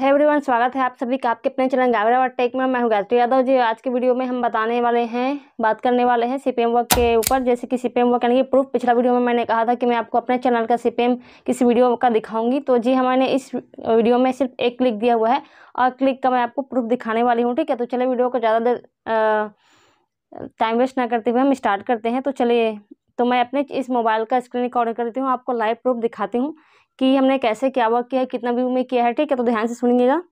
है एवरीवन स्वागत है आप सभी का आपके अपने चैनल गावरा टेक में मैं हूं गायत्री यादव जी आज की वीडियो में हम बताने वाले हैं बात करने वाले हैं सी वर्क के ऊपर जैसे कि सी वर्क यानी कि प्रूफ पिछला वीडियो में मैंने कहा था कि मैं आपको अपने चैनल का सी किसी वीडियो का दिखाऊंगी तो जी हमारे इस वीडियो में सिर्फ एक क्लिक दिया हुआ है और क्लिक का मैं आपको प्रूफ दिखाने वाली हूँ ठीक है तो चले वीडियो को ज़्यादा देर टाइम वेस्ट ना करते हुए हम स्टार्ट करते हैं तो चलिए तो मैं अपने इस मोबाइल का स्क्रीन रिकॉर्ड करती हूँ आपको लाइव प्रूफ दिखाती हूँ कि हमने कैसे क्या वर्क किया है कितना व्यू में किया है ठीक है तो ध्यान से सुनिएगा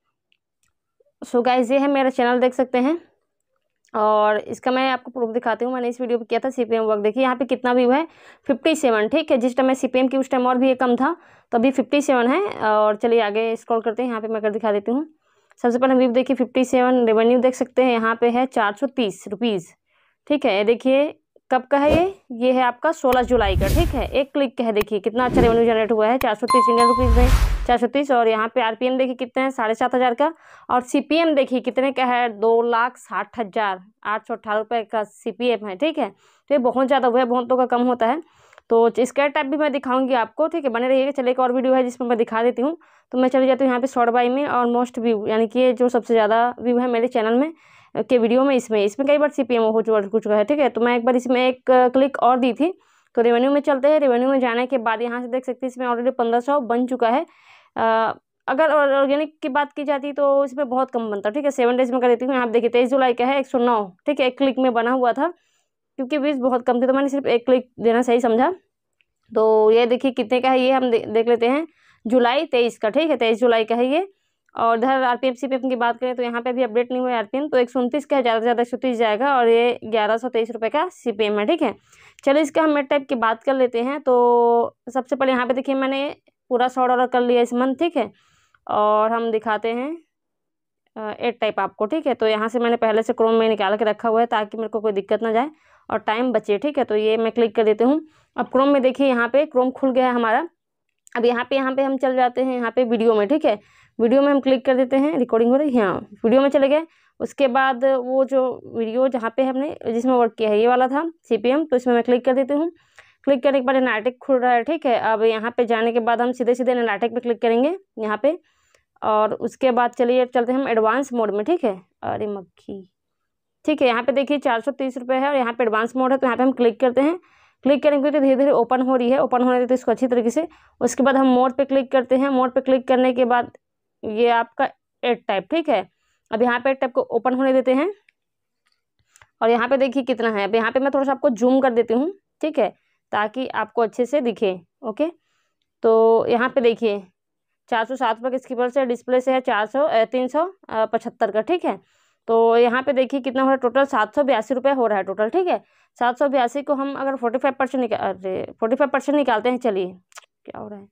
सो गाइज ये है मेरा चैनल देख सकते हैं और इसका मैं आपको प्रूफ दिखाती हूँ मैंने इस वीडियो पे किया था सीपीएम वर्क देखिए यहाँ पे कितना व्यू है फिफ्टी सेवन ठीक है जिस टाइम मैं सीपीएम की उस टाइम और भी ये कम था तो अभी फिफ्टी सेवन है और चलिए आगे स्क्रॉल करते हैं यहाँ पे मैं कर दिखा देती हूँ सबसे पहले व्यू देखिए फिफ्टी सेवन रेवेन्यू देख सकते हैं यहाँ पर है चार सौ तीस रुपीज़ ठीक है देखिए कब का है ये ये है आपका 16 जुलाई का ठीक है एक क्लिक का है देखिए कितना अच्छा रेवेन्यू जनरेट हुआ है चार सौ तीस इंडियन रुपीज़ में चार सौ तीस और यहाँ पे आरपीएम देखिए कितने हैं साढ़े सात हज़ार का और सीपीएम देखिए कितने का है दो लाख साठ हज़ार आठ सौ अठारह रुपये का सीपीएम है ठीक है तो ये बहुत ज़्यादा हुआ है बहुत तो का कम होता है तो इसका टाइप भी मैं दिखाऊँगी आपको ठीक है बने रहिएगा चले एक और वीडियो है जिसमें मैं दिखा देती हूँ तो मैं चली जाती हूँ यहाँ पे शॉर्ट बाई में और मोस्ट व्यू यानी कि जो सबसे ज़्यादा व्यू है मेरे चैनल में के वीडियो में इसमें इसमें कई बार सी पी एम हो चुका है ठीक है तो मैं एक बार इसमें एक क्लिक और दी थी तो रेवेन्यू में चलते हैं रेवेन्यू में जाने के बाद यहाँ से देख सकते हैं इसमें ऑलरेडी पंद्रह सौ बन चुका है आ, अगर ऑर्गेनिक की बात की जाती तो इसमें बहुत कम बनता ठीक है सेवन डेज में कर देती हूँ आप देखिए तेईस जुलाई का है एक सौ नौ ठीक है एक क्लिक में बना हुआ था क्योंकि बीस बहुत कम थी तो मैंने सिर्फ एक क्लिक देना सही समझा तो ये देखिए कितने का है ये हम देख लेते हैं जुलाई तेईस का ठीक है तेईस जुलाई का है ये और उधर आर पी की बात करें तो यहाँ पे भी अपडेट नहीं हुआ आर तो एक सौ उनतीस का है ज़्यादा से ज़्यादा एक जाएगा और ये ग्यारह सौ तेईस रुपये का सी पी एम है ठीक है चलो इसका हम मेट टाइप की बात कर लेते हैं तो सबसे पहले यहाँ पे देखिए मैंने पूरा शॉर्ट ऑर्डर कर लिया इस मंथ ठीक है और हम दिखाते हैं एट टाइप आपको ठीक है तो यहाँ से मैंने पहले से क्रोम में निकाल के रखा हुआ है ताकि मेरे को कोई दिक्कत ना जाए और टाइम बचे ठीक है तो ये मैं क्लिक कर देती हूँ अब क्रोम में देखिए यहाँ पे क्रोम खुल गया है हमारा अब यहाँ पे यहाँ पे हम चल जाते हैं यहाँ पे वीडियो में ठीक है वीडियो में हम क्लिक कर देते हैं रिकॉर्डिंग हो रही है हाँ वीडियो में चले गए उसके बाद वो जो वीडियो जहाँ पे हमने जिसमें वर्क किया है ये वाला था सी तो इसमें मैं क्लिक कर देती हूँ क्लिक करने के बाद नाटक खुल रहा है ठीक है अब यहाँ पर जाने के बाद हम सीधे सीधे नाटक पर क्लिक करेंगे यहाँ पर और उसके बाद चलिए चलते हैं हम एडवांस मोड में ठीक है अरे मक्खी ठीक है यहाँ पे देखिए चार सौ तीस रुपये है और यहाँ पे एडवांस मोड है तो यहाँ पे हम क्लिक करते हैं क्लिक करेंगे तो धीरे धीरे ओपन हो रही है ओपन होने देते इसको अच्छी तरीके से उसके बाद हम मोड पे क्लिक करते हैं मोड पे क्लिक करने के बाद ये आपका एड टाइप ठीक है अब यहाँ पे एड टाइप को ओपन होने देते हैं और यहाँ पे देखिए कितना है अब यहाँ पे मैं थोड़ा सा आपको जूम कर देती हूँ ठीक है ताकि आपको अच्छे से दिखे ओके तो यहाँ पे देखिए चार सौ सात रुपये के स्कीपर से डिस्प्ले से है चार सौ तीन सौ पचहत्तर का ठीक है तो यहाँ पे देखिए कितना हो रहा है टोटल सात सौ बयासी रुपये हो रहा है टोटल ठीक है सात सौ बयासी को हम अगर फोर्टी फाइव परसेंट निकाल अरे फोर्टी फाइव परसेंट निकालते हैं चलिए क्या हो रहा है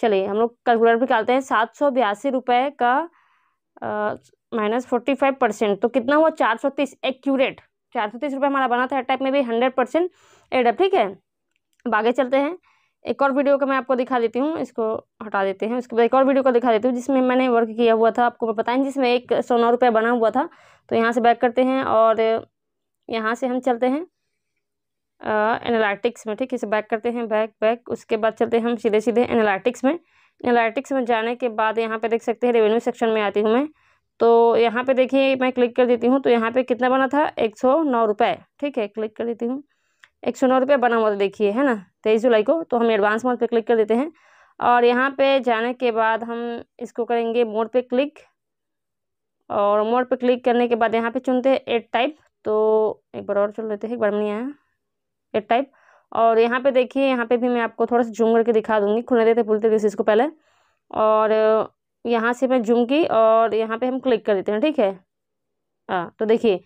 चलिए हम लोग कैलकुलेटर भी निकालते हैं सात सौ बयासी रुपये का माइनस फोर्टी फाइव परसेंट तो कितना हुआ चार सौ तीस एक्यूरेट चार सौ तीस रुपये हमारा बना था टाइप में भी हंड्रेड परसेंट एडअप ठीक है अब आगे चलते हैं एक और वीडियो का मैं आपको दिखा देती हूँ इसको हटा देते हैं उसके बाद एक और वीडियो का दिखा देती हूँ जिसमें मैंने वर्क किया हुआ था आपको मैं बताएँ जिसमें एक सौ नौ रुपये बना हुआ था तो यहाँ से बैक करते हैं और यहाँ से हम चलते हैं एनालिटिक्स में ठीक इसे बैक करते हैं बैक बैक उसके बाद चलते हैं हम सीधे सीधे एनालिटिक्स में एनालिटिक्स में जाने के बाद यहाँ पर देख सकते हैं रेवेन्यू सेक्शन में आती हूँ मैं तो यहाँ पर देखिए मैं क्लिक कर देती हूँ तो यहाँ पर कितना बना था एक सौ नौ रुपये ठीक है क्लिक कर देती हूँ एक सौ नौ रुपये बना हुआ देखिए है ना तेईस जुलाई को तो हम एडवांस मोड पे क्लिक कर देते हैं और यहाँ पे जाने के बाद हम इसको करेंगे मोड पे क्लिक और मोड पे क्लिक करने के बाद यहाँ पे चुनते हैं एड टाइप तो एक बार और चुन लेते हैं एक बार में नहीं आया एड टाइप और यहाँ पे देखिए यहाँ पे भी मैं आपको थोड़ा सा जूम करके दिखा दूँगी खुलने देते पूरी थे इसको पहले और यहाँ से मैं जूम की और यहाँ पर हम क्लिक कर देते हैं ठीक है हाँ तो देखिए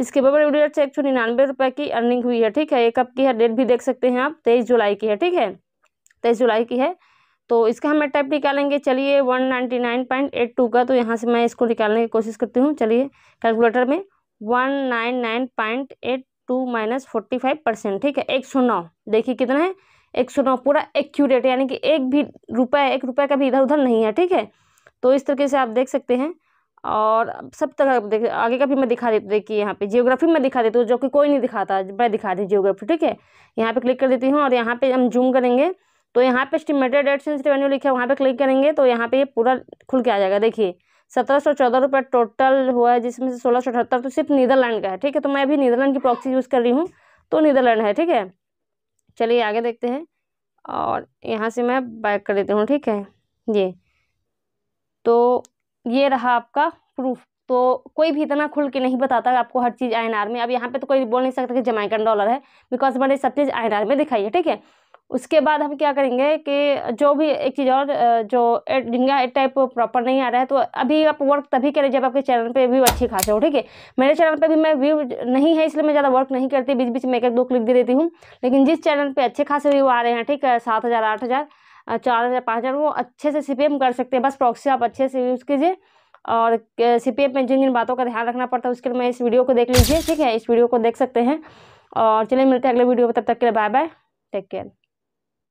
इसके बबल रेट से एक सौ निन्यानवे रुपए की अर्निंग हुई है ठीक है ये कब की है डेट भी देख सकते हैं आप तेईस जुलाई की है ठीक है तेईस जुलाई की है तो इसका हम टाइप निकालेंगे चलिए one ninety nine point eight two का तो यहाँ से मैं इसको निकालने की कोशिश करती हूँ चलिए कैलकुलेटर में one nine nine point eight two minus forty five percent ठीक है एक सौ नौ देखिए कितना है एक सौ नौ पूरा एक्यूरेट यानी कि एक भी रुपये एक रुपये का भी इधर उधर नहीं है ठीक है तो इस तरीके से आप देख सकते हैं और सब तरह देख आगे का भी मैं दिखा देती कि यहाँ पे जियोग्राफी में दिखा देती हूँ जो कि कोई नहीं दिखाता मैं दिखा दी जियोग्राफी ठीक है यहाँ पे क्लिक कर देती हूँ और यहाँ पे हम जूम करेंगे तो यहाँ पे स्टीमेटेड एड सेंस रेवेन्यू लिखा है वहाँ पे क्लिक करेंगे तो यहाँ पे ये पूरा खुल के आ जाएगा देखिए सत्रह सौ चौदह रुपये टोटल हुआ है जिसमें से सोलह सौ अठहत्तर तो सिर्फ नीदरलैंड का है ठीक है तो मैं अभी नीदरलैंड की प्रॉक्सी यूज़ कर रही हूँ तो नीदरलैंड है ठीक है चलिए आगे देखते हैं और यहाँ से मैं बैक कर देती हूँ ठीक है जी तो ये रहा आपका प्रूफ तो कोई भी इतना खुल के नहीं बताता आपको हर चीज़ आई में अब यहाँ पे तो कोई बोल नहीं सकता कि जमाइकन डॉलर है बिकॉज मैंने सब चीज़ आई में दिखाई है ठीक है उसके बाद हम क्या करेंगे कि जो भी एक चीज़ और जो जिनका एड टाइप प्रॉपर नहीं आ रहा है तो अभी आप वर्क तभी करें जब आपके चैनल पे व्यू अच्छी खासे हो ठीक है मेरे चैनल पे भी मैं व्यू नहीं है इसलिए मैं ज़्यादा वर्क नहीं करती बीच बीच में एक एक दो क्लिक दे देती हूँ लेकिन जिस चैनल पे अच्छे खासे व्यू आ रहे हैं ठीक है सात हज़ार आठ हज़ार चार हज़ार पाँच हज़ार वो अच्छे से सी कर सकते हैं बस प्रॉक्सी आप अच्छे से यूज़ कीजिए और सी में जिन जिन बातों का ध्यान रखना पड़ता है उसके लिए मैं इस वीडियो को देख लीजिए ठीक है इस वीडियो को देख सकते हैं और चलिए मिलते हैं अगले वीडियो में तब तक के लिए बाय बाय टेक केयर